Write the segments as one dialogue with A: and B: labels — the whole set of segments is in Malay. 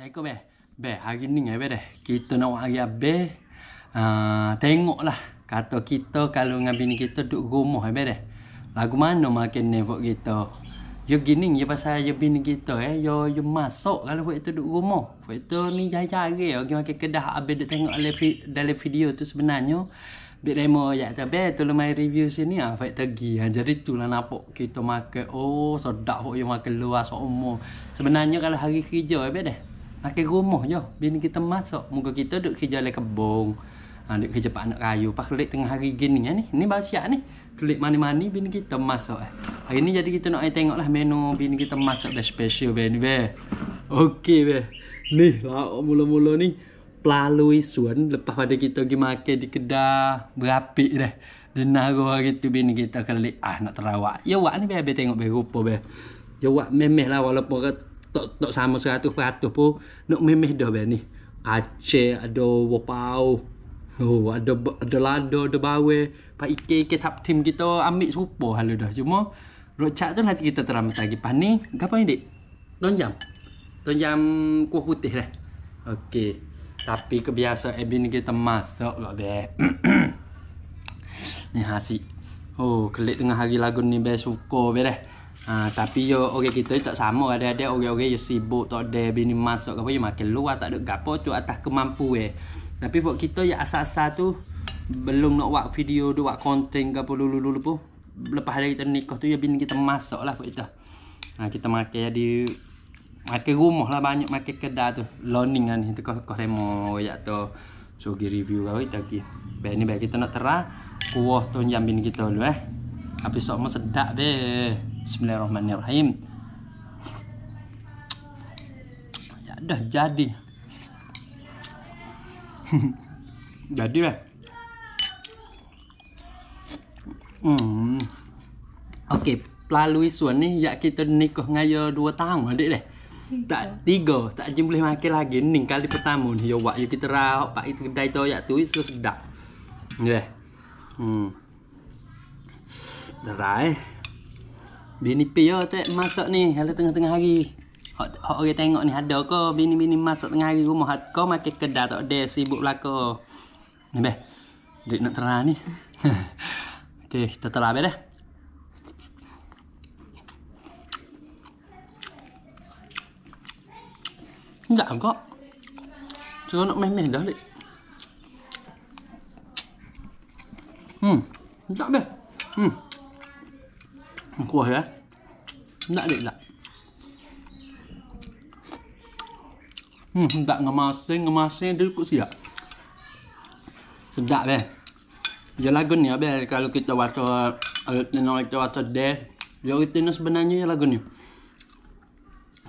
A: Saya kau be. hari ni ngai be Kita nak hari abe. Uh, ah, tengoklah kata kita kalau dengan bini kita duduk rumah eh, be deh. Lagu mana makin nevok kita. Yo gini ya pasal yo bini kita eh yo yo masuk kalau buat itu duduk rumah. Buat itu ni jaya-jaya yo eh. okay, makin kedah abe duk tengok dalam, video tu sebenarnya. Bik demo ya tu be tolong mai review sini ah fight tagi ha ah. jadi tulah napa kita makan oh sedap kok yang makan luar semua sebenarnya kalau hari kerja eh, be deh pakai rumah je bini kita masak muka kita duduk kerja dalam kebun ha, ah, duk kerja pak anak kayu pas kelik tengah hari gini ya, ni ni baru siap ni kelik mani-mani bini kita masak eh. hari ni jadi kita nak tengok lah menu bini kita masak dah special bini be Okey be ni lah, mula-mula ni pelalui suan lepas pada kita pergi makan di kedah berapi dah jenah gua gitu bini kita kelik ah nak terawak ya wak ni be, be tengok be rupa be Jawab ya, memeh lah walaupun tak tak sama 100% pun nak memeh dah ni. Aceh ada wapau. Oh, ada ada lada, ada bawe. Pak ike ike tap tim kita ambil serupa halu dah. Cuma rocak tu nanti kita terang lagi pas ni. Gapo ni, Dik? Tonjam. Tonjam kuah putih dah. Okey. Tapi kebiasa Ebin kita masak kat deh. ni hasil. Oh, kelik tengah hari lagu ni best suka be deh. Ha, tapi yo orang okay, kita tak sama ada-ada orang-orang yang sibuk tak ada bini masuk apa yang makin luar tak ada gapo tu atas kemampu eh. Tapi buat kita yang asal-asal tu belum nak buat video dua buat konten ke apa dulu-dulu pun lepas hari kita nikah tu ya bini kita masuk lah buat kita. Ha, kita makan ya, di makan rumah lah banyak makan kedai tu. Learning kan itu kau kau demo ya tu. So gi review kau kita gi. Baik ni baik kita nak terah kuah tu yang kita dulu eh. Habis sok sedap be. Bismillahirrahmanirrahim. Ya dah jadi. jadi lah. Hmm. Okey, pelalui suan ni ya kita nikah ngaya 2 tahun adik deh. Tak tiga, tak jin boleh makan lagi ni kali pertama ni. Yo ya wak yo ya kita rauk pak itu kedai tu yak tu isu sedap. Ya. Hmm. Derai. Bini pia tak masak ni kalau tengah-tengah hari. Hak orang tengok ni ada ke bini-bini masak tengah hari rumah hak kau makan kedai tak ada sibuk belaka. Ni beh. Dik nak terang ni. Okey, kita terang beh dah. Tak apa. Cuma nak main-main dah dik. Hmm, tak beh. Hmm. 过去，那里了。Hmm, tak ngemasin, ngemasin dia kok siap. Sedap eh. Dia lagu ni abe kalau kita baca Alutino itu atau De. Dia Alutino sebenarnya ya lagu ni.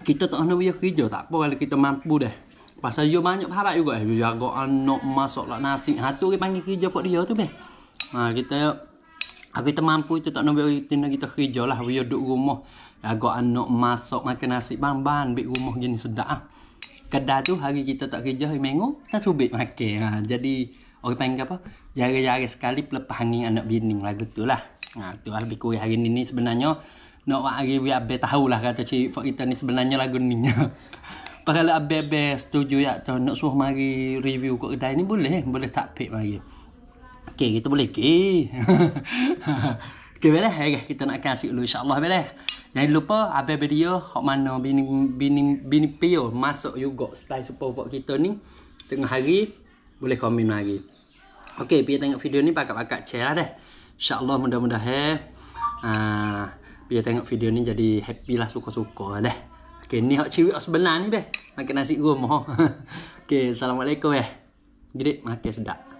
A: Kita tak nak wiyah kerja, tak apa kalau kita mampu deh. Pasal dia banyak harap juga eh. Dia jaga anak masuk lah nasi. Ha tu dia panggil kerja buat dia tu beh. Ha kita yuk. Aku kita mampu itu tak nombor bagi tina kita kerja lah. Bagi duduk rumah. Agak anak masuk makan nasi bamban. Bik rumah gini sedap lah. Kedah tu hari kita tak kerja hari minggu. Kita subik makan. Ha. Jadi orang panggil apa? Jari-jari sekali pelepah hangin anak bini lagu tu lah. Ha, tu lah lebih kurang hari ni, ni sebenarnya. Nak buat hari biar abis lah kata cik Fok kita ni sebenarnya lagu ni. Pasal abis-abis setuju ya. Tu, nak suruh mari review kat kedai ni boleh. Boleh tak pek mari. Okey, kita boleh ke. Okey, boleh. Okay, kita nak kasih dulu insya-Allah boleh. Jangan lupa habis video hok mana bini bini bini pio masuk juga style super vlog kita ni tengah hari boleh komen lagi. Okey, pi tengok video ni pakak-pakak share lah deh. Insya-Allah mudah-mudahan mudah eh, ah pi tengok video ni jadi happy lah suka-suka lah deh. Okey, ni hok ciwi sebenar ni deh. Makan nasi rumah. Okey, assalamualaikum eh. Jadi makan sedap.